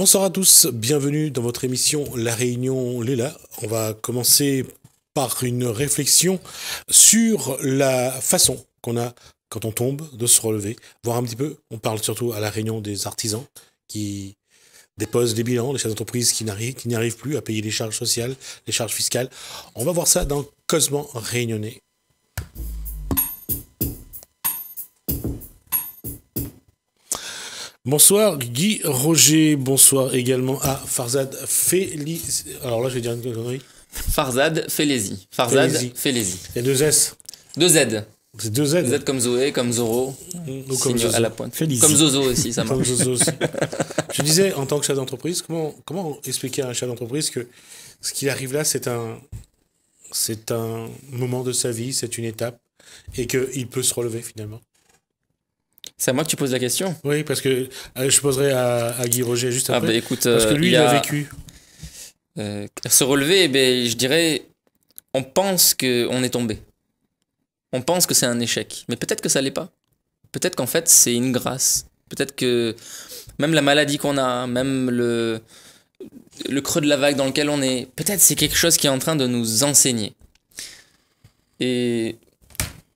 Bonsoir à tous, bienvenue dans votre émission La Réunion Léla. On va commencer par une réflexion sur la façon qu'on a quand on tombe de se relever, voir un petit peu, on parle surtout à la réunion des artisans qui déposent des bilans, des chefs d'entreprise qui n'arrivent plus à payer les charges sociales, les charges fiscales. On va voir ça dans Cosement Réunionnais. Bonsoir Guy Roger, bonsoir également à Farzad Félix. Alors là, je vais dire une connerie. Farzad Felesi. Farzad Felesi. Il deux S. Deux Z. C'est deux Z. Z comme Zoé, comme Zoro. comme Zozo. la Comme Zozo aussi, ça marche. Comme Zozo aussi. je disais, en tant que chef d'entreprise, comment, comment expliquer à un chef d'entreprise que ce qui arrive là, c'est un, c'est un moment de sa vie, c'est une étape, et qu'il peut se relever finalement c'est à moi que tu poses la question Oui, parce que euh, je poserai à, Guy Roger juste ah, après. Bah, écoute, parce que euh, lui, il, a, vécu. Euh, se relever, ben, je dirais, on pense qu'on est tombé. On pense que c'est un échec. Mais peut-être que ça l'est pas. Peut-être qu'en fait, c'est une grâce. Peut-être que même la maladie qu'on a, même le, le creux de la vague dans lequel on est, peut-être c'est quelque chose qui est en train de nous enseigner. Et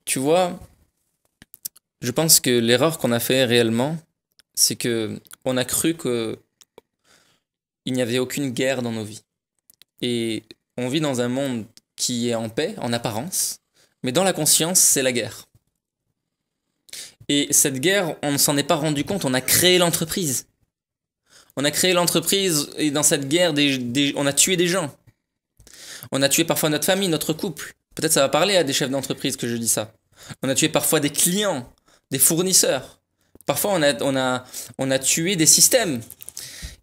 tu vois, je pense que l'erreur qu'on a fait réellement, c'est que on a cru que il n'y avait aucune guerre dans nos vies. Et on vit dans un monde qui est en paix, en apparence, mais dans la conscience, c'est la guerre. Et cette guerre, on ne s'en est pas rendu compte, on a créé l'entreprise. On a créé l'entreprise et dans cette guerre, on a tué des gens. On a tué parfois notre famille, notre couple. Peut-être ça va parler à des chefs d'entreprise que je dis ça. On a tué parfois des clients des fournisseurs. Parfois, on a, on a, on a tué des systèmes.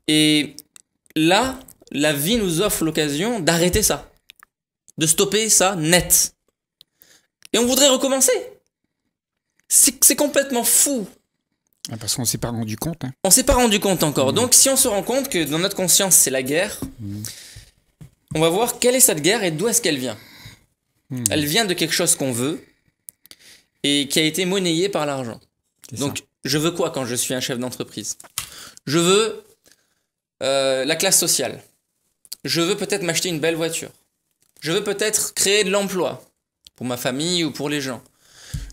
Et là, la vie nous offre l'occasion d'arrêter ça, de stopper ça net. Et on voudrait recommencer. C'est complètement fou. Ah, parce qu'on s'est pas rendu compte. Hein. On s'est pas rendu compte encore. Mmh. Donc si on se rend compte que dans notre conscience c'est la guerre, mmh. on va voir quelle est cette guerre et d'où est-ce qu'elle vient. Mmh. Elle vient de quelque chose qu'on veut, et qui a été monnayé par l'argent. Donc, je veux quoi quand je suis un chef d'entreprise Je veux euh, la classe sociale. Je veux peut-être m'acheter une belle voiture. Je veux peut-être créer de l'emploi pour ma famille ou pour les gens.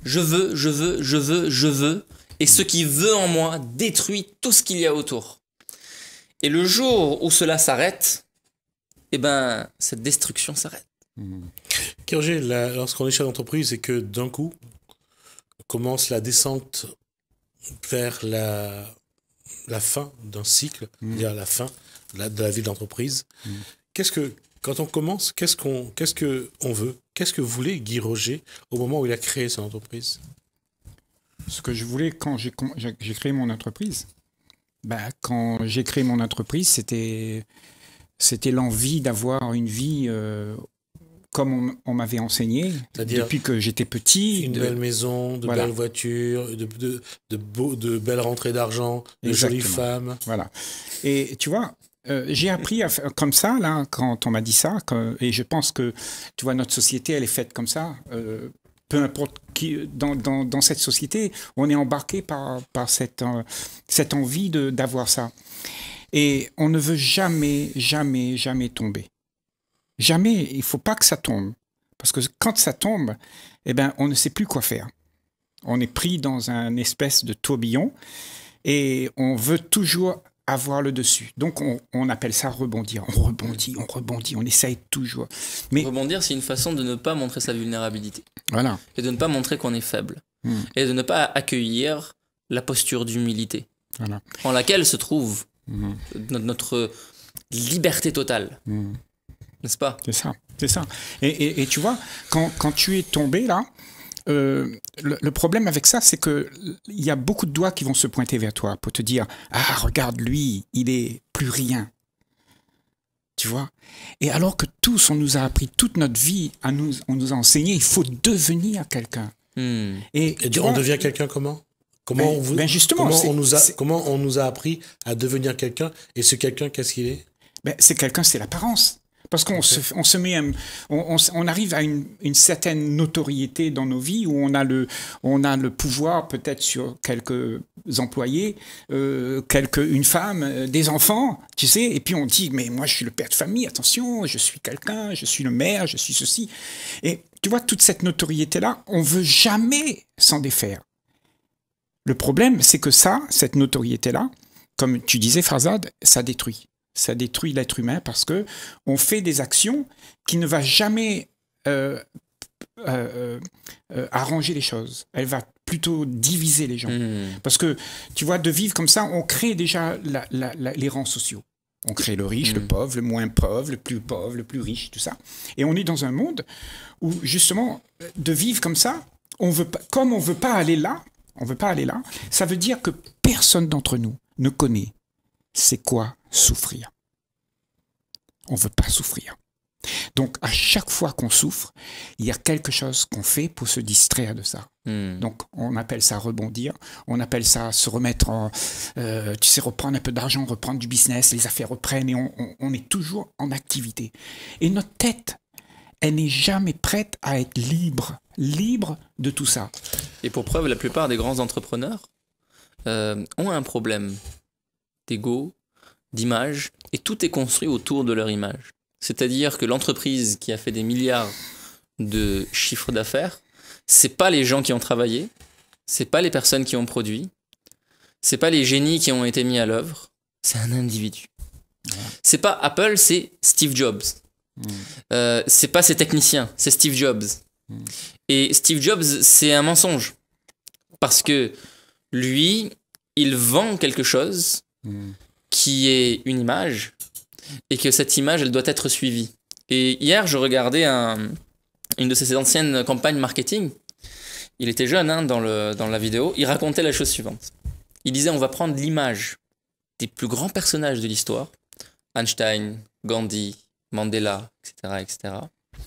Je veux, je veux, je veux, je veux. Et ce qui veut en moi détruit tout ce qu'il y a autour. Et le jour où cela s'arrête, eh ben, cette destruction s'arrête. Mmh. lorsqu'on est chef d'entreprise c'est que d'un coup, commence la descente vers la, fin d'un cycle, mm. dire la fin de la, vie de l'entreprise. Mm. Qu'est-ce que, quand on commence, qu'est-ce qu'on, quest que veut Qu'est-ce que voulait Guy Roger au moment où il a créé son entreprise Ce que je voulais quand j'ai, créé mon entreprise. Bah, quand j'ai créé mon entreprise, c'était c'était l'envie d'avoir une vie euh, comme on, m'avait enseigné depuis que j'étais petit. Une belle maison, de belles voitures, de, belles rentrées d'argent, de jolies femmes. Voilà. Et tu vois, euh, j'ai appris à faire comme ça, là, quand on m'a dit ça, et je pense que, tu vois, notre société, elle est faite comme ça. Euh, peu importe qui, dans, cette société, on est embarqué par, cette, euh, cette envie d'avoir ça. Et on ne veut jamais, jamais, jamais tomber. Jamais, il faut pas que ça tombe. Parce que quand ça tombe, eh ben, on ne sait plus quoi faire. On est pris dans un espèce de tourbillon et on veut toujours avoir le dessus. Donc on, appelle ça rebondir. On rebondit, on rebondit, on essaye toujours. Mais rebondir, c'est une façon de ne pas montrer sa vulnérabilité. Voilà. Et de ne pas montrer qu'on est faible. Hmm. Et de ne pas accueillir la posture d'humilité. Voilà. En laquelle se trouve hmm. notre liberté totale. Hmm. N'est-ce pas C'est ça, c'est ça. Et, tu vois, quand, tu es tombé là, euh, le, problème avec ça, c'est que il y a beaucoup de doigts qui vont se pointer vers toi pour te dire Ah, regarde lui, il est plus rien. Tu vois Et alors que tous, on nous a appris toute notre vie, à nous, on nous a enseigné, il faut devenir quelqu'un. Hmm. Et, on devient quelqu'un comment Comment, ben, on, vous, ben, justement, comment on nous a, comment on nous a appris à devenir quelqu'un Et ce quelqu'un, qu'est-ce qu'il est, ben, C'est quelqu'un, c'est l'apparence. Parce qu'on se, met, on, arrive à une, certaine notoriété dans nos vies où on a le, on a le pouvoir peut-être sur quelques employés, euh, quelques, une femme, euh, des enfants, tu sais, et puis on dit mais moi je suis le père de famille, attention, je suis quelqu'un, je suis le maire, je suis ceci. Et tu vois toute cette notoriété là, on veut jamais s'en défaire. Le problème, c'est que ça, cette notoriété là, comme tu disais, Farzad, ça détruit ça détruit l'être humain parce que on fait des actions qui ne va jamais euh, euh, euh, arranger les choses. Elle va plutôt diviser les gens. Hmm. Parce que, tu vois, de vivre comme ça, on crée déjà les rangs sociaux. On crée le riche, le hmm. pauvre, le moins pauvre, le plus pauvre, le plus riche, tout ça. Et on est dans un monde où, justement, de vivre comme ça, on veut pas, comme on veut pas aller là, on veut pas aller là, ça veut dire que personne d'entre nous ne connaît c'est quoi souffrir. On ne veut pas souffrir. Donc à chaque fois qu'on souffre, il y a quelque chose qu'on fait pour se distraire de ça. Hmm. Donc on appelle ça rebondir, on appelle ça se remettre en, euh, tu sais, reprendre un peu d'argent, reprendre du business, les affaires reprennent et on, est toujours en activité. Et notre tête, elle n'est jamais prête à être libre, libre de tout ça. Et pour preuve, la plupart des grands entrepreneurs euh, ont un problème d'ego, d'image, et tout est construit autour de leur image. C'est-à-dire que l'entreprise qui a fait des milliards de chiffres d'affaires, c'est pas les gens qui ont travaillé, c'est pas les personnes qui ont produit, c'est pas les génies qui ont été mis à l'œuvre, c'est un individu. C'est pas Apple, c'est Steve Jobs. Mm. Euh, c'est pas ses techniciens, c'est Steve Jobs. Mm. Et Steve Jobs, c'est un mensonge. Parce que lui, il vend quelque chose Mm. qui est une image, et que cette image, elle doit être suivie. Et hier, je regardais une de ses anciennes campagnes marketing. Il était jeune hein, dans, le, dans la vidéo. Il racontait la chose suivante. Il disait, on va prendre l'image des plus grands personnages de l'histoire, Einstein, Gandhi, Mandela, etc., etc.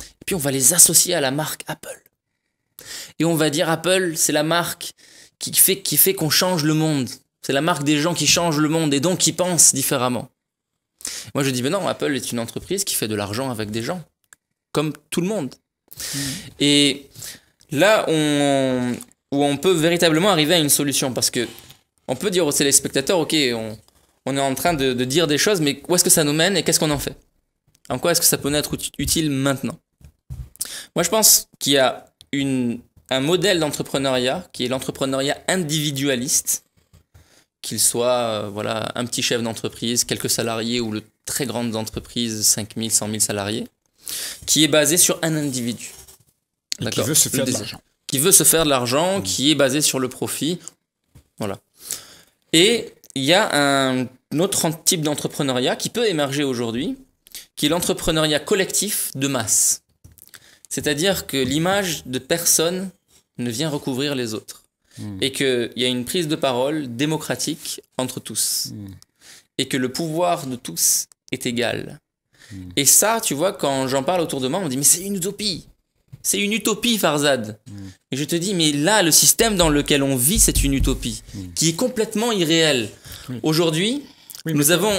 Et puis on va les associer à la marque Apple. Et on va dire Apple, c'est la marque qui fait qu'on fait qu'on change le monde. C'est la marque des gens qui changent le monde et donc qui pensent différemment. Moi, je dis, mais non, Apple est une entreprise qui fait de l'argent avec des gens, comme tout le monde. Hmm. Et là on, où on peut véritablement arriver à une solution, parce que on peut dire aux téléspectateurs, ok, on, est en train de, dire des choses, mais où est-ce que ça nous mène et qu'est-ce qu'on en fait En quoi est-ce que ça peut être utile maintenant Moi, je pense qu'il y a un modèle d'entrepreneuriat qui est l'entrepreneuriat individualiste, qu'il soit euh, voilà, un petit chef d'entreprise, quelques salariés ou le très grande entreprise 5000, 100 000 salariés, qui est basé sur un individu. qui veut se faire de l'argent. Qui veut se faire de l'argent, mmh. qui est basé sur le profit. Voilà. Et il y a un autre type d'entrepreneuriat qui peut émerger aujourd'hui, qui est l'entrepreneuriat collectif de masse. C'est-à-dire que l'image de personne ne vient recouvrir les autres et qu'il y a une prise de parole démocratique entre tous et que le pouvoir de tous est égal. Et ça, tu vois, quand j'en parle autour de moi, on me dit mais c'est une utopie. C'est une utopie, Farzad. Et je te dis, mais là, le système dans lequel on vit, c'est une utopie qui est complètement irréelle. Aujourd'hui, nous avons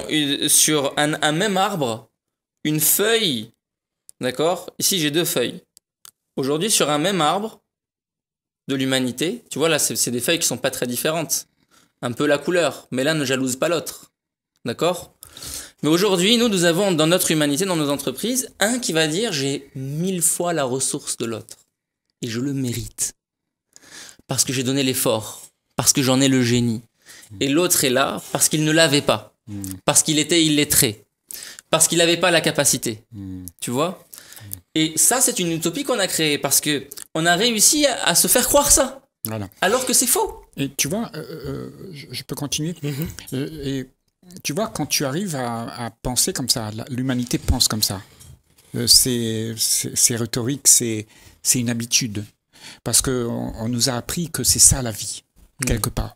sur un même arbre une feuille D'accord Ici, j'ai deux feuilles. Aujourd'hui, sur un même arbre, de l'humanité. Tu vois, là, c'est des feuilles qui sont pas très différentes. Un peu la couleur, mais l'un ne jalouse pas l'autre. D'accord Mais aujourd'hui, nous, nous avons dans notre humanité, dans nos entreprises, un qui va dire j'ai mille fois la ressource de l'autre. Et je le mérite. Parce que j'ai donné l'effort. Parce que j'en ai le génie. Et l'autre est là parce qu'il ne l'avait pas. Hmm. Parce qu'il était illettré. Parce qu'il n'avait pas la capacité. Hmm. Tu vois et ça, c'est une utopie qu'on a créée parce que on a réussi à, se faire croire ça. Alors que c'est faux. Et tu vois, euh, euh, je, peux continuer. Mhm. Euh, et, tu vois, quand tu arrives à, penser comme ça, l'humanité pense comme ça. c'est rhétorique, c'est une habitude. Parce qu'on on nous a appris que c'est ça la vie, mhm. quelque part.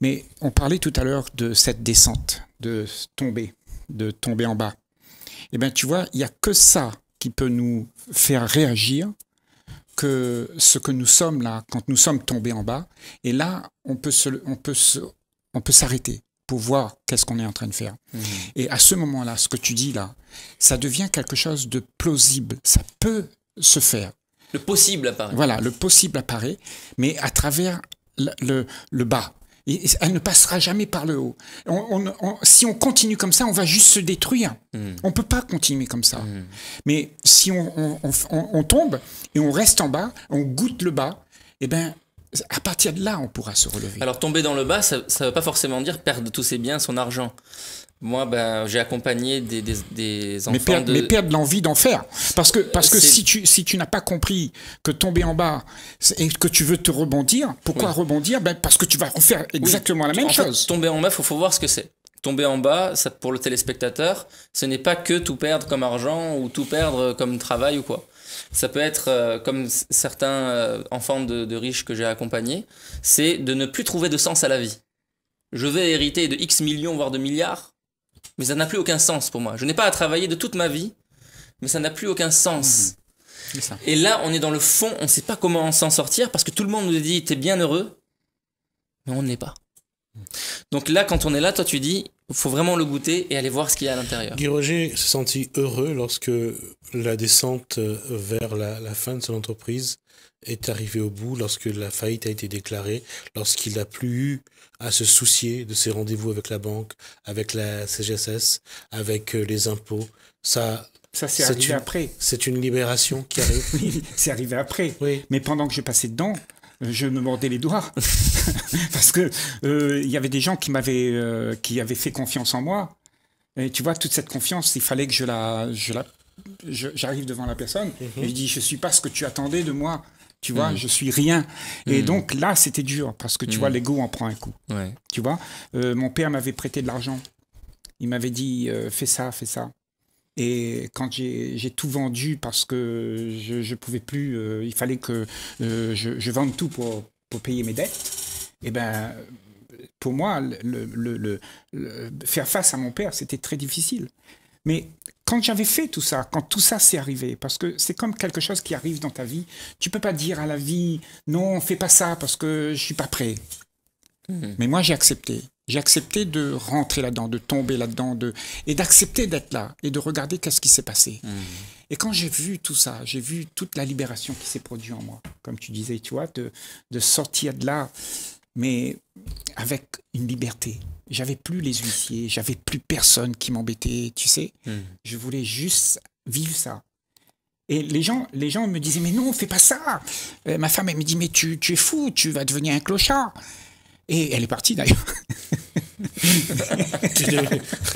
Mais on parlait tout à l'heure de cette descente, de tomber, de tomber en bas. Eh bien, tu vois, il n'y a que ça qui peut nous faire réagir que ce que nous sommes là, quand nous sommes tombés en bas. Et là, on peut on peut on peut s'arrêter pour voir qu'est-ce qu'on est en train de faire. Mmh. Et à ce moment-là, ce que tu dis là, ça devient quelque chose de plausible. Ça peut se faire. Le possible apparaît. Voilà, le possible apparaît, mais à travers le, le bas elle ne passera jamais par le haut. si on continue comme ça, on va juste se détruire. Hmm. On ne peut pas continuer comme ça. Hmm. Mais si on, tombe et on reste en bas, on goûte le bas, eh ben, à partir de là, on pourra se relever. Alors tomber dans le bas, ça ne veut pas forcément dire perdre tous ses biens, son argent. Moi, ben, j'ai accompagné des, enfants. Mais perdre, de... mais perdre l'envie d'en faire. Parce que, parce que si tu, si tu n'as pas compris que tomber en bas et que tu veux te rebondir, pourquoi rebondir ben, Parce que tu vas refaire exactement la même chose. tomber en bas, il faut, voir ce que c'est. Tomber en bas, ça, pour le téléspectateur, ce n'est pas que tout perdre comme argent ou tout perdre comme travail ou quoi. Ça peut être, euh, comme certains euh, enfants de, de riches que j'ai accompagnés, c'est de ne plus trouver de sens à la vie. Je vais hériter de X millions, voire de milliards mais ça n'a plus aucun sens pour moi. Je n'ai pas à travailler de toute ma vie, mais ça n'a plus aucun sens. Mhm. Et là, on est dans le fond, on ne sait pas comment s'en sortir parce que tout le monde nous dit t'es bien heureux, mais on ne l'est pas. Mhm. Donc là, quand on est là, toi tu dis, il faut vraiment le goûter et aller voir ce qu'il y a à l'intérieur. Guy Roger se sentit heureux lorsque la descente vers la fin de son entreprise est arrivé au bout lorsque la faillite a été déclarée, lorsqu'il n'a plus eu à se soucier de ses rendez-vous avec la banque, avec la CGSS, avec euh, les impôts. Ça, ça c'est arrivé après. C'est une libération qui arrive. c'est arrivé après. Oui. Mais pendant que je passais dedans, euh, je me mordais les doigts parce que euh, il y avait des gens qui m'avaient qui avaient fait confiance en moi. Et tu vois toute cette confiance, il fallait que je la je la j'arrive devant la personne et mm-hmm. je dis je suis pas ce que tu attendais de moi. Tu vois, mm. je suis rien. Et mm. donc là, c'était dur parce que tu vois, mm. l'ego en prend un coup. Tu vois, euh, mon père m'avait prêté de l'argent. Il m'avait dit euh, fais ça, fais ça. Et quand j'ai tout vendu parce que je ne pouvais plus, euh, il fallait que je, vende tout pour, payer mes dettes. Et eh ben, pour moi, faire face à mon père, c'était très difficile. Mais quand j'avais fait tout ça, quand tout ça s'est arrivé, parce que c'est comme quelque chose qui arrive dans ta vie, tu peux pas dire à la vie non, fais pas ça parce que je suis pas prêt. Mhm. Mais moi j'ai accepté. J'ai accepté de rentrer là-dedans, de tomber là-dedans, de et d'accepter d'être là et de regarder qu'est-ce qui s'est passé. Mhm. Et quand j'ai vu tout ça, j'ai vu toute la libération qui s'est produite en moi, comme tu disais, tu de, de sortir de là mais avec une liberté. J'avais plus les huissiers, j'avais plus personne qui m'embêtait, tu sais. Hmm. Je voulais juste vivre ça. Et les gens, les gens me disaient, mais non, fais pas ça. Euh, ma femme, elle me dit, mais tu, es fou, tu vas devenir un clochard. Et elle est partie d'ailleurs.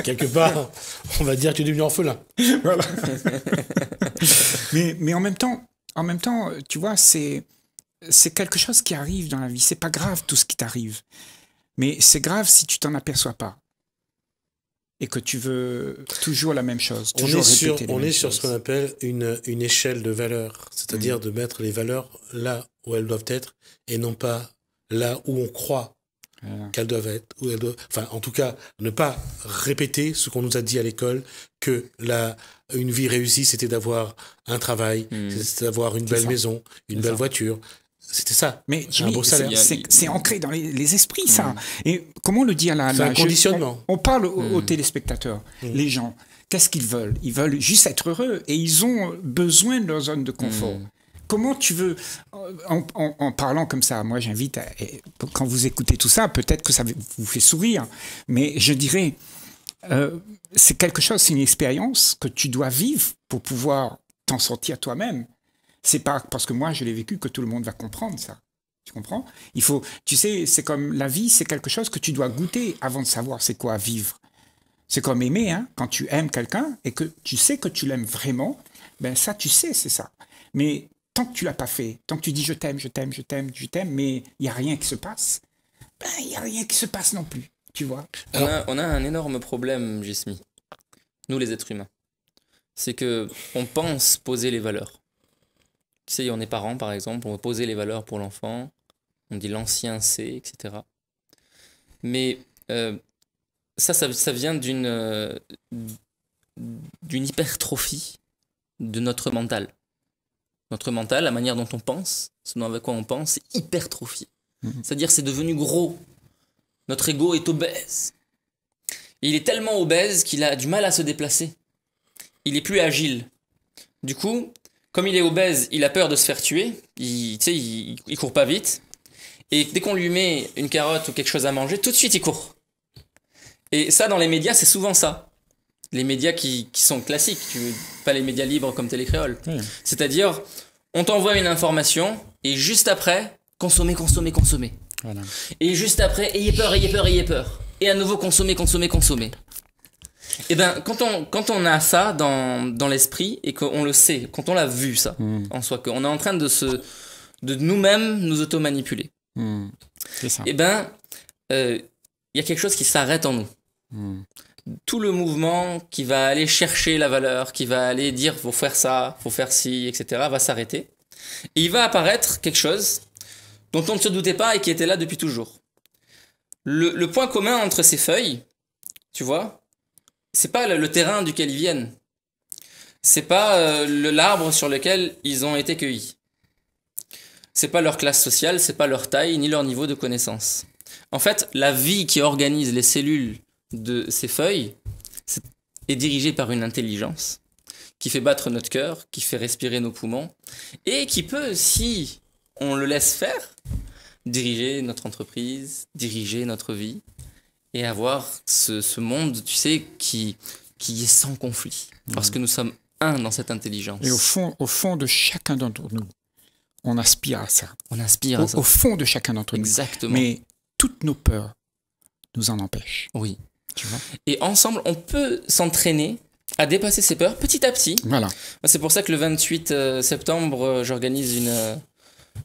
quelque part, on va dire que tu es devenu orphelin. là mais, mais en même temps, en même temps, tu vois, c'est c'est quelque chose qui arrive dans la vie. C'est pas grave tout ce qui t'arrive. Mais c'est grave si tu t'en aperçois pas. Et que tu veux toujours la même chose. On est sur, on est sur ce qu'on appelle une, échelle de valeurs. C'est-à-dire mm. de mettre les valeurs là où elles doivent être et non pas là où on croit qu'elles doivent être. ou elles doivent, enfin, en tout cas, ne pas répéter ce qu'on nous a dit à l'école, que la, une vie réussie, c'était d'avoir un travail, mm. d'avoir une belle maison, une belle voiture, c'était ça. Mais c'est ancré dans les, esprits, ça. Mm. Et comment le dire là C'est un conditionnement. on, parle aux, mm. téléspectateurs, mm. les gens. Qu'est-ce qu'ils veulent Ils veulent juste être heureux et ils ont besoin de leur zone de confort. Comment tu veux, en, parlant comme ça, moi j'invite, quand vous écoutez tout ça, peut-être que ça vous fait sourire, mais je dirais, euh, c'est quelque chose, c'est une expérience que tu dois vivre pour pouvoir t'en sortir toi-même. C'est pas parce que moi je l'ai vécu que tout le monde va comprendre ça. Tu comprends Il faut, tu sais, c'est comme la vie, c'est quelque chose que tu dois goûter avant de savoir c'est quoi vivre. C'est comme aimer, hein Quand tu aimes quelqu'un et que tu sais que tu l'aimes vraiment, ben ça, tu sais, c'est ça. Mais tant que tu l'as pas fait, tant que tu dis je t'aime, je t'aime, je t'aime, je t'aime, mais il y a rien qui se passe, ben il n'y a rien qui se passe non plus. Tu vois on, a, un énorme problème, Jismi. Nous, les êtres humains, c'est que on pense poser les valeurs. Tu sais, on est parents, par exemple, on va poser les valeurs pour l'enfant, on dit l'ancien C etc. Mais euh, ça, ça, vient d'une euh, d'une hypertrophie de notre mental. Notre mental, la manière dont on pense, ce dont avec quoi on pense, c'est hypertrophié. Mhm. C'est-à-dire c'est devenu gros. Notre ego est obèse. il est tellement obèse qu'il a du mal à se déplacer. Il est plus agile. Du coup, comme il est obèse, il a peur de se faire tuer. Il, il, court pas vite. Et dès qu'on lui met une carotte ou quelque chose à manger, tout de suite il court. Et ça, dans les médias, c'est souvent ça. Les médias qui, sont classiques, pas les médias libres comme Télécréole. C'est-à-dire, on t'envoie une information et juste après, consommer, consommer, consommer. Et juste après, ayez peur, ayez peur, ayez peur. Et à nouveau, consommer, consommer, consommer. Et eh ben quand on, a ça dans, l'esprit et qu'on le sait, quand on l'a vu ça hmm. en soi, qu'on est en train de se nous auto-manipuler. Hmm. eh Et ben il euh, y a quelque chose qui s'arrête en nous. Hmm. Tout le mouvement qui va aller chercher la valeur, qui va aller dire faut faire ça, faut faire ci, etc., va s'arrêter. Et il va apparaître quelque chose dont on ne se doutait pas et qui était là depuis toujours. le point commun entre ces feuilles, tu vois, c'est pas le, terrain duquel ils viennent. C'est pas euh, l'arbre sur lequel ils ont été cueillis. C'est pas leur classe sociale, c'est pas leur taille ni leur niveau de connaissance. En fait, la vie qui organise les cellules de ces feuilles est dirigée par une intelligence qui fait battre notre cœur, qui fait respirer nos poumons et qui peut, si on le laisse faire, diriger notre entreprise, diriger notre vie, et avoir ce, monde, tu sais, qui, qui est sans conflit. Parce que nous sommes un dans cette intelligence. Et au fond, au fond de chacun d'entre nous, on aspire à ça. On aspire au, à ça. Au fond de chacun d'entre nous. Exactement. Mais toutes nos peurs nous en empêchent. Oui. Tu vois et ensemble, on peut s'entraîner à dépasser ses peurs petit à petit. Voilà. C'est pour ça que le 28 euh, septembre, euh, j'organise une,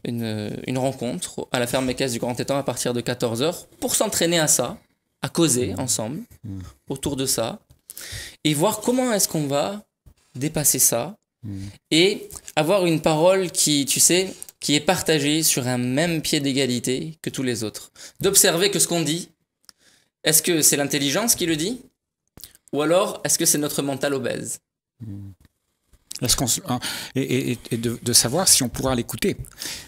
euh, une, rencontre à la ferme Mécasse du Grand Étang à partir de 14h pour s'entraîner à ça à causer mmh. ensemble mmh. autour de ça et voir comment est-ce qu'on va dépasser ça mmh. et avoir une parole qui, tu sais, qui est partagée sur un même pied d'égalité que tous les autres. D'observer que ce qu'on dit, est-ce que c'est l'intelligence qui le dit ou alors est-ce que c'est notre mental obèse Est-ce qu'on hein, et, de, de, savoir si on pourra l'écouter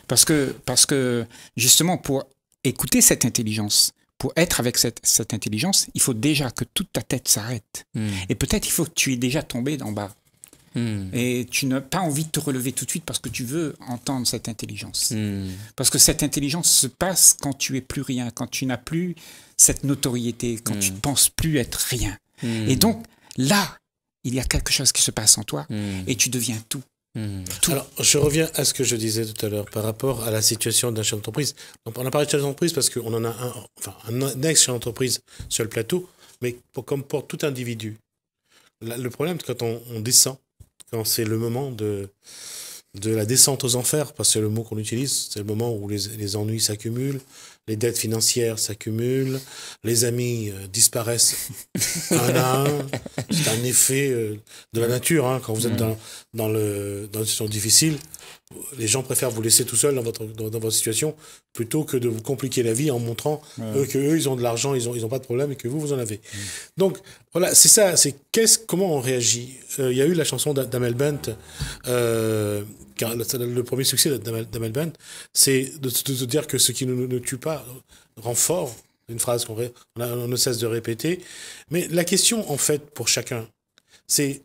parce que parce que justement pour écouter cette intelligence pour être avec cette, intelligence, il faut déjà que toute ta tête s'arrête. Hmm. Et peut-être il faut que tu es déjà tombé d'en bas. Hmm. Et tu n'as pas envie de te relever tout de suite parce que tu veux entendre cette intelligence. Hmm. Parce que cette intelligence se passe quand tu es plus rien, quand tu n'as plus cette notoriété, quand tu ne penses plus être rien. Et donc là, il y a quelque chose qui se passe en toi et tu deviens tout. Hmm. Alors, je reviens à ce que je disais tout à l'heure par rapport à la situation d'un chef d'entreprise. Donc, on a parlé de chef d'entreprise parce qu'on en a un, enfin, ex-chef d'entreprise sur le plateau, mais comme pour tout individu. le problème, c'est quand on, descend, quand c'est le moment de, de la descente aux enfers, parce que le mot qu'on utilise, c'est le moment où les ennuis s'accumulent, les dettes financières s'accumulent, les amis euh, disparaissent un à un. C'est un effet euh, de la nature. Hein. quand vous êtes mm. dans, le, une situation difficile, les gens préfèrent vous laisser tout seul dans votre, dans, votre situation plutôt que de vous compliquer la vie en montrant qu'eux, que ils ont de l'argent, ils n'ont ils ont pas de problème et que vous, vous en avez. Mm. Donc voilà, c'est ça, c'est comment on réagit. Euh, il y a eu la chanson d'Amel Bent car le premier succès d'Amel c'est de, se dire que ce qui ne, nous tue pas rend fort, une phrase qu'on on ne cesse de répéter. Mais la question, en fait, pour chacun, c'est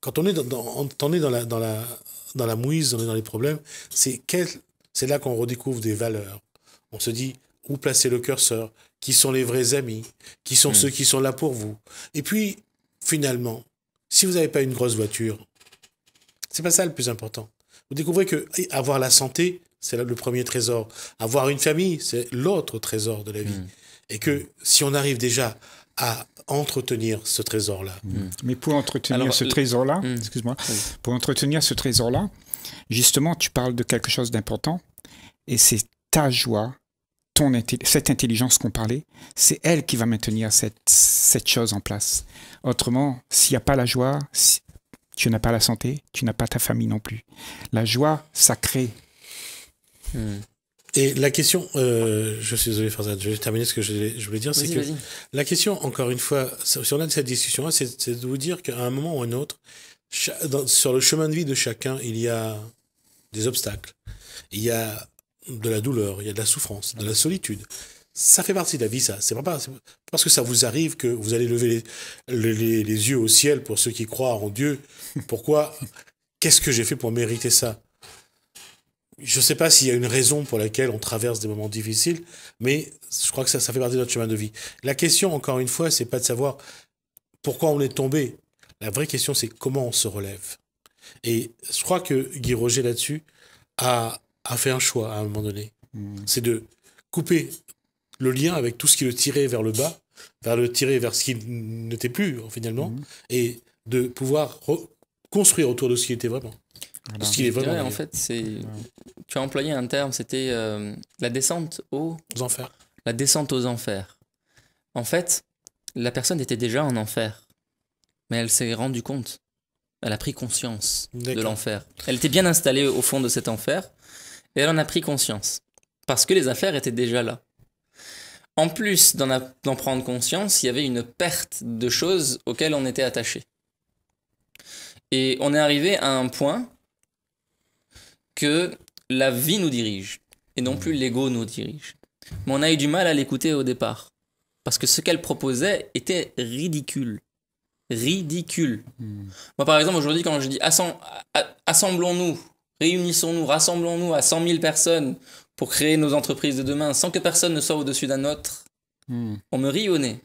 quand on est dans, on est dans la, dans, la, dans la mouise, on est dans les problèmes, c'est c'est là qu'on redécouvre des valeurs. On se dit où placer le curseur, qui sont les vrais amis, qui sont hmm. ceux qui sont là pour vous. Et puis, finalement, si vous n'avez pas une grosse voiture, c'est pas ça le plus important. Vous découvrez que eh, avoir la santé, c'est le premier trésor. Avoir une famille, c'est l'autre trésor de la vie. Mm. Et que si on arrive déjà à entretenir ce trésor-là. Mm. Mais pour entretenir ce euh, trésor-là, mm. excuse-moi, pour entretenir ce trésor-là, justement, tu parles de quelque chose d'important, et c'est ta joie, ton cette intelligence qu'on parlait, c'est elle qui va maintenir cette, cette chose en place. Autrement, s'il n'y a pas la joie, tu n'as pas la santé, tu n'as pas ta famille non plus. La joie, ça crée. Hmm. Et la question, euh, je suis désolé je vais terminer ce que je, voulais dire, c'est que la question, encore une fois, sur l'un de cette discussion-là, c'est de vous dire qu'à un moment ou un autre, sur le chemin de vie de chacun, il y a des obstacles, il y a de la douleur, il y a de la souffrance, de la solitude. Ça fait partie de la vie, ça. C'est pas, parce que ça vous arrive que vous allez lever les, les, les yeux au ciel pour ceux qui croient en Dieu. Pourquoi Qu'est-ce que j'ai fait pour mériter ça Je ne sais pas s'il y a une raison pour laquelle on traverse des moments difficiles, mais je crois que ça, ça fait partie de notre chemin de vie. La question, encore une fois, c'est pas de savoir pourquoi on est tombé. La vraie question, c'est comment on se relève. Et je crois que Guy Roger, là-dessus, a, a fait un choix à un moment donné. Hmm. C'est de couper le lien avec tout ce qui le tirait vers le bas, vers le tirer vers ce qui n'était plus finalement, mhm. et de pouvoir construire autour de ce qui était vraiment. Ah ce ben, qui est vraiment. en fait, c'est. Tu as employé un terme, c'était euh, la descente aux... enfers. La descente aux enfers. En fait, la personne était déjà en enfer, mais elle s'est rendue compte. Elle a pris conscience de l'enfer. Elle était bien installée au fond de cet enfer, et elle en a pris conscience parce que les affaires étaient déjà là en plus d'en prendre conscience, il y avait une perte de choses auxquelles on était attaché. Et on est arrivé à un point que la vie nous dirige et non plus l'ego nous dirige. Mais on a eu du mal à l'écouter au départ parce que ce qu'elle proposait était ridicule. Ridicule. Hmm. Moi, par exemple, aujourd'hui, quand je dis assemblons-nous, réunissons-nous, rassemblons-nous à 100 000 personnes pour créer nos entreprises de demain sans que personne ne soit au-dessus d'un autre. Hmm. On me rit au nez.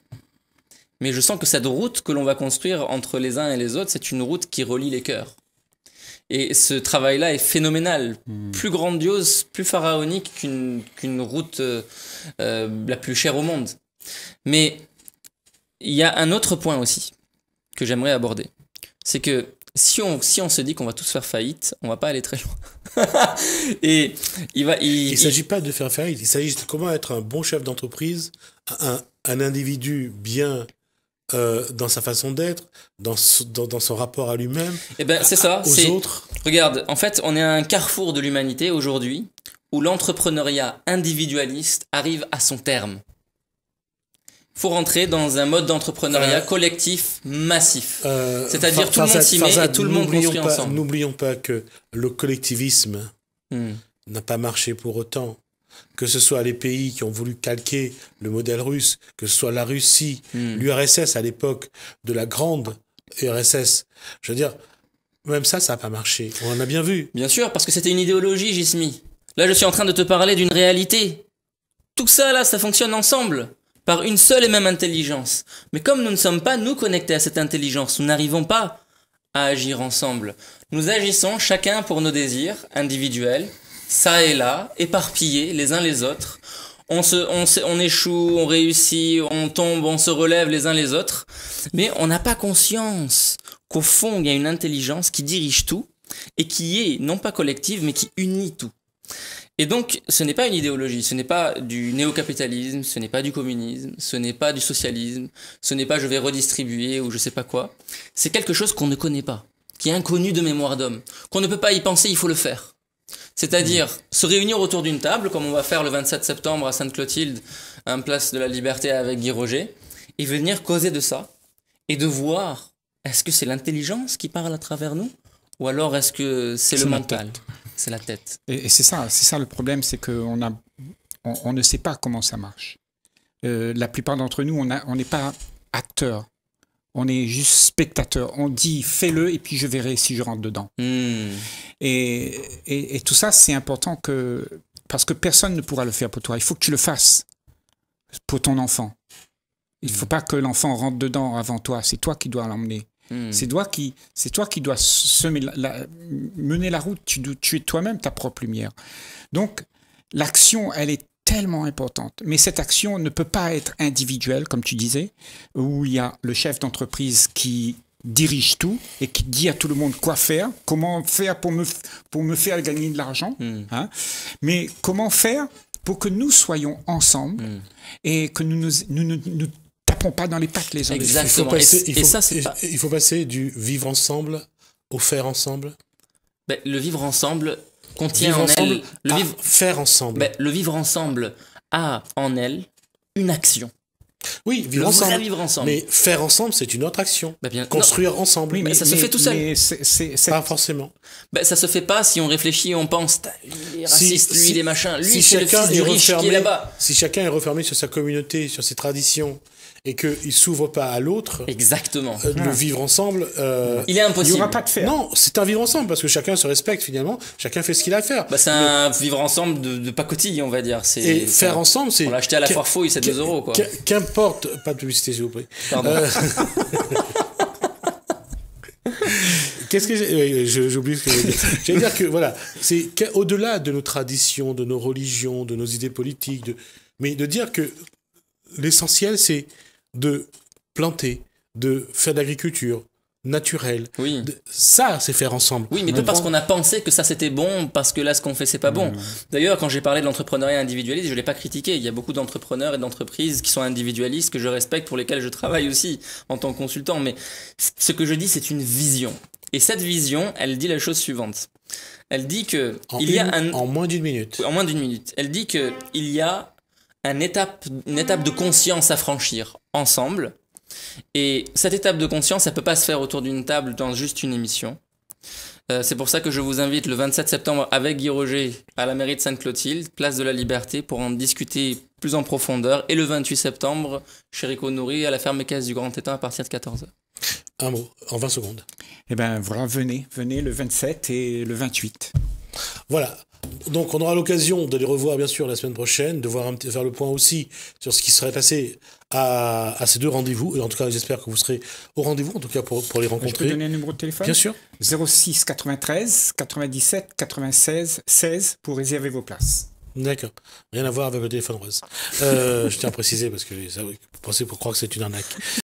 Mais je sens que cette route que l'on va construire entre les uns et les autres, c'est une route qui relie les cœurs. Et ce travail-là est phénoménal, hmm. plus grandiose, plus pharaonique qu'une route euh, euh, la plus chère au monde. Mais il y a un autre point aussi que j'aimerais aborder. C'est que si on, si on se dit qu'on va tous faire faillite, on va pas aller très loin. et il va. Il, s'agit pas de faire faillite. Il s'agit de comment être un bon chef d'entreprise, un, individu bien euh, dans sa façon d'être, dans, dans, son rapport à lui-même, et eh ben, c'est ça, aux autres. Regarde, en fait, on est à un carrefour de l'humanité aujourd'hui où l'entrepreneuriat individualiste arrive à son terme faut rentrer dans un mode d'entrepreneuriat euh, collectif massif. Euh, C'est-à-dire tout le monde s'y met et tout le monde construit ensemble. N'oublions pas que le collectivisme hmm. n'a pas marché pour autant. Que ce soit les pays qui ont voulu calquer le modèle russe, que ce soit la Russie, hmm. l'URSS à l'époque de la grande URSS. Je veux dire, même ça, ça n'a pas marché. On en a bien vu. Bien sûr, parce que c'était une idéologie, Jismi. Là, je suis en train de te parler d'une réalité. Tout ça, là, ça fonctionne ensemble par une seule et même intelligence. Mais comme nous ne sommes pas nous connectés à cette intelligence, nous n'arrivons pas à agir ensemble. Nous agissons chacun pour nos désirs individuels, ça et là, éparpillés les uns les autres. On, se, on, on échoue, on réussit, on tombe, on se relève les uns les autres. Mais on n'a pas conscience qu'au fond, il y a une intelligence qui dirige tout et qui est non pas collective, mais qui unit tout. Et donc, ce n'est pas une idéologie, ce n'est pas du néo-capitalisme, ce n'est pas du communisme, ce n'est pas du socialisme, ce n'est pas je vais redistribuer ou je sais pas quoi. C'est quelque chose qu'on ne connaît pas, qui est inconnu de mémoire d'homme, qu'on ne peut pas y penser, il faut le faire. C'est-à-dire mmh. se réunir autour d'une table, comme on va faire le 27 septembre à Sainte-Clotilde, un place de la liberté avec Guy Roger, et venir causer de ça, et de voir, est-ce que c'est l'intelligence qui parle à travers nous, ou alors est-ce que c'est le mental c'est la tête. Et, c'est ça, c'est ça le problème, c'est qu'on on, ne sait pas comment ça marche. Euh, la plupart d'entre nous, on n'est pas acteur. On est juste spectateur. On dit fais-le et puis je verrai si je rentre dedans. Hmm. Et, tout ça, c'est important que. Parce que personne ne pourra le faire pour toi. Il faut que tu le fasses pour ton enfant. Il ne faut hmm. pas que l'enfant rentre dedans avant toi. C'est toi qui dois l'emmener. Hmm. C'est toi qui, c'est toi qui dois mener la route. Tu, es toi-même ta propre lumière. Donc, l'action, elle est tellement importante. Mais cette action ne peut pas être individuelle, comme tu disais, où il y a le chef d'entreprise qui dirige tout et qui dit à tout le monde quoi faire, comment faire pour me, pour me faire gagner de l'argent, hmm. hein. mais comment faire pour que nous soyons ensemble hmm. et que nous, nous pas dans les pattes les uns et, Il faut passer du vivre ensemble au faire ensemble. Ben, le vivre ensemble contient en elle le vivre faire ensemble. Ben, le vivre ensemble a en elle une action. Oui, vivre ensemble. Mais faire ensemble, c'est une autre action. Ben, Construire ensemble. mais, ça se fait tout seul. Mais c Pas forcément. ça se fait pas si on réfléchit on pense. il est raciste, lui, est machin. Lui, là Si chacun est refermé sur sa communauté, sur ses traditions, et qu'il ne s'ouvre pas à l'autre, exactement, Le euh, vivre ensemble, euh, il est impossible. Il n'y aura pas de faire. Non, c'est un vivre ensemble parce que chacun se respecte finalement, chacun fait ce qu'il a à faire. Bah, c'est un vivre ensemble de, pacotille, on va dire. Et faire ensemble, c'est. On l'a acheté à la foire fouille, c'est 2 euros. Qu'importe, pas de publicité s'il vous plaît. Euh, qu'est-ce que j'ai J'oublie ce que j'allais dire. dire que voilà, c'est au delà de nos traditions, de nos religions, de nos idées politiques, mais de dire que l'essentiel, c'est de planter, de faire de l'agriculture, naturelle. ça, c'est faire ensemble. Oui, mais pas parce qu'on a pensé que ça c'était bon, parce que là ce qu'on fait c'est pas bon. Mmh. D'ailleurs, quand j'ai parlé de l'entrepreneuriat individualiste, je l'ai pas critiqué. Il y a beaucoup d'entrepreneurs et d'entreprises qui sont individualistes que je respecte, pour lesquels je travaille aussi en tant que consultant. Mais ce que je dis, c'est une vision. Et cette vision, elle dit la chose suivante. Elle dit que il y a un en moins d'une minute. en moins d'une minute. Elle dit que il y a étape, une étape de conscience à franchir ensemble. Et cette étape de conscience, ça ne peut pas se faire autour d'une table dans juste une émission. Euh, c'est pour ça que je vous invite le 27 septembre avec Guy Roger à la mairie de Sainte-Clotilde, place de la Liberté, pour en discuter plus en profondeur. Et le 28 septembre, chez Rico Nourri, à la ferme Caisse du Grand Étang à partir de 14h. Un mot, en 20 secondes. Eh bien venez, venez le 27 et le 28. Voilà donc on aura l'occasion de les revoir bien sûr la semaine prochaine, de voir un petit, faire le point aussi sur ce qui serait passé à, ces deux rendez-vous. Et en tout cas, j'espère que vous serez au rendez-vous, en tout cas pour, les rencontrer. Je peux donner un numéro de téléphone Bien sûr. 06 93 97 96 16 pour réserver vos places. D'accord. Rien à voir avec le téléphone rose. Euh, je tiens à préciser parce que vous pensez pour croire que c'est une arnaque.